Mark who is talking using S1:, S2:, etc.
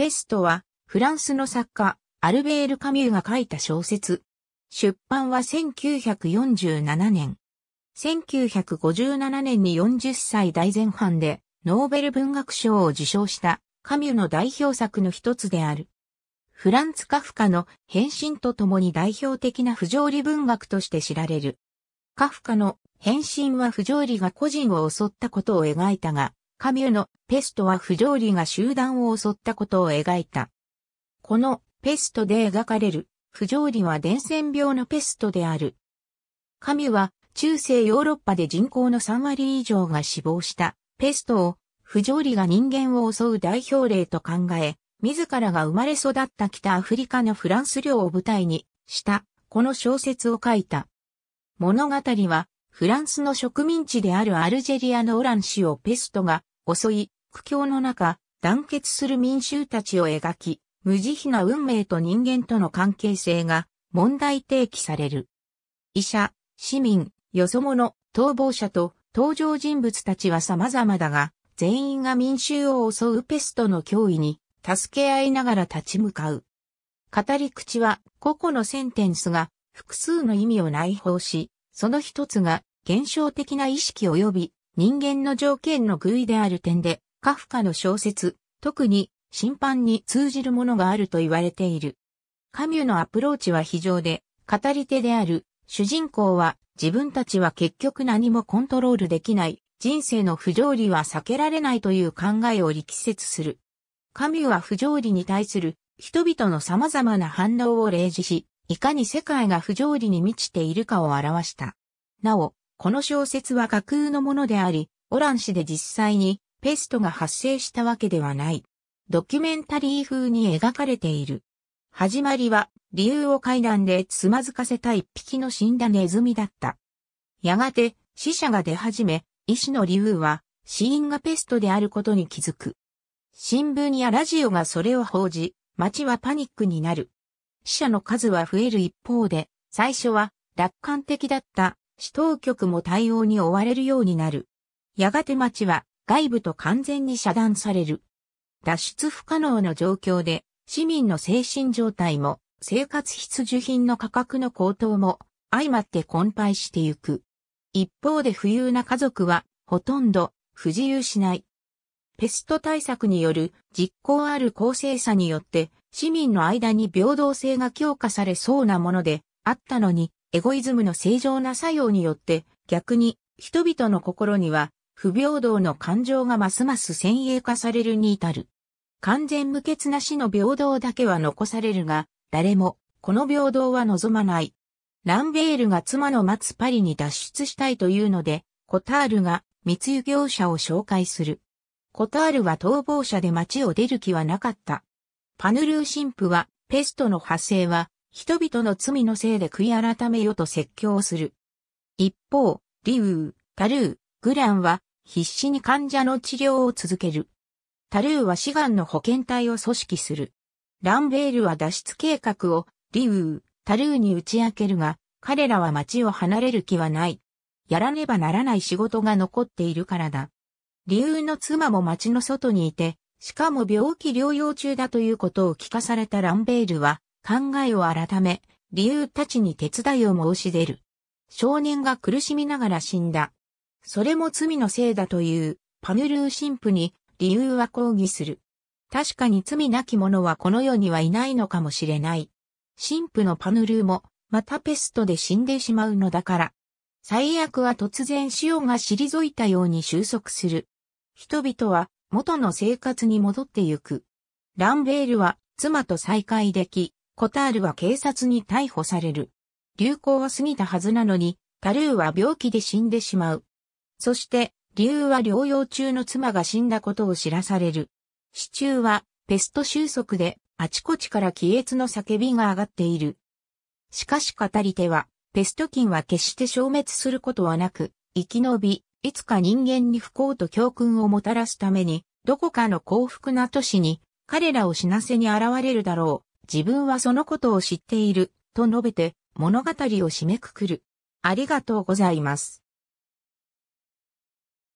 S1: ペストは、フランスの作家、アルベール・カミューが書いた小説。出版は1947年。1957年に40歳大前半で、ノーベル文学賞を受賞した、カミューの代表作の一つである。フランツ・カフカの変身とともに代表的な不条理文学として知られる。カフカの変身は不条理が個人を襲ったことを描いたが、カミューのペストは不条理が集団を襲ったことを描いた。このペストで描かれる不条理は伝染病のペストである。カミュは中世ヨーロッパで人口の3割以上が死亡したペストを不条理が人間を襲う代表例と考え、自らが生まれ育った北アフリカのフランス領を舞台にしたこの小説を書いた。物語はフランスの植民地であるアルジェリアのオラン氏をペストが襲い、苦境の中、団結する民衆たちを描き、無慈悲な運命と人間との関係性が問題提起される。医者、市民、よそ者、逃亡者と登場人物たちは様々だが、全員が民衆を襲うペストの脅威に助け合いながら立ち向かう。語り口は個々のセンテンスが複数の意味を内包し、その一つが現象的な意識及び人間の条件の偶意である点で、カフカの小説、特に審判に通じるものがあると言われている。カミュのアプローチは非常で、語り手である主人公は自分たちは結局何もコントロールできない、人生の不条理は避けられないという考えを力説する。カミュは不条理に対する人々の様々な反応を例示し、いかに世界が不条理に満ちているかを表した。なお、この小説は架空のものであり、オラン市で実際にペストが発生したわけではない。ドキュメンタリー風に描かれている。始まりは、理由を階段でつまずかせた一匹の死んだネズミだった。やがて、死者が出始め、医師の理由は、死因がペストであることに気づく。新聞やラジオがそれを報じ、街はパニックになる。死者の数は増える一方で、最初は楽観的だった市当局も対応に追われるようになる。やがて町は外部と完全に遮断される。脱出不可能の状況で、市民の精神状態も、生活必需品の価格の高騰も、相まって困憊してゆく。一方で富裕な家族は、ほとんど、不自由しない。ペスト対策による実効ある公正さによって市民の間に平等性が強化されそうなものであったのにエゴイズムの正常な作用によって、逆に、人々の心には、不平等の感情がますます先鋭化されるに至る。完全無欠な死の平等だけは残されるが、誰も、この平等は望まない。ランベールが妻の待つパリに脱出したいというので、コタールが密輸業者を紹介する。コタールは逃亡者で街を出る気はなかった。パヌルー神父は、ペストの発生は、人々の罪のせいで悔い改めよと説教する。一方、リウー、タルー、グランは必死に患者の治療を続ける。タルーは志願の保健隊を組織する。ランベールは脱出計画をリウー、タルーに打ち明けるが、彼らは町を離れる気はない。やらねばならない仕事が残っているからだ。理由の妻も町の外にいて、しかも病気療養中だということを聞かされたランベールは、考えを改め、理由たちに手伝いを申し出る。少年が苦しみながら死んだ。それも罪のせいだという、パヌルー神父に理由は抗議する。確かに罪なき者はこの世にはいないのかもしれない。神父のパヌルーも、またペストで死んでしまうのだから。最悪は突然潮が退いたように収束する。人々は元の生活に戻ってゆく。ランベールは妻と再会でき、コタールは警察に逮捕される。流行は過ぎたはずなのに、タルーは病気で死んでしまう。そして、理由は療養中の妻が死んだことを知らされる。支柱は、ペスト収束で、あちこちから気越の叫びが上がっている。しかし語り手は、ペスト菌は決して消滅することはなく、生き延び、いつか人間に不幸と教訓をもたらすために、どこかの幸福な都市に、彼らを死なせに現れるだろう、自分はそのことを知っている、と述べて、物語を締めくくる。ありがとうございます。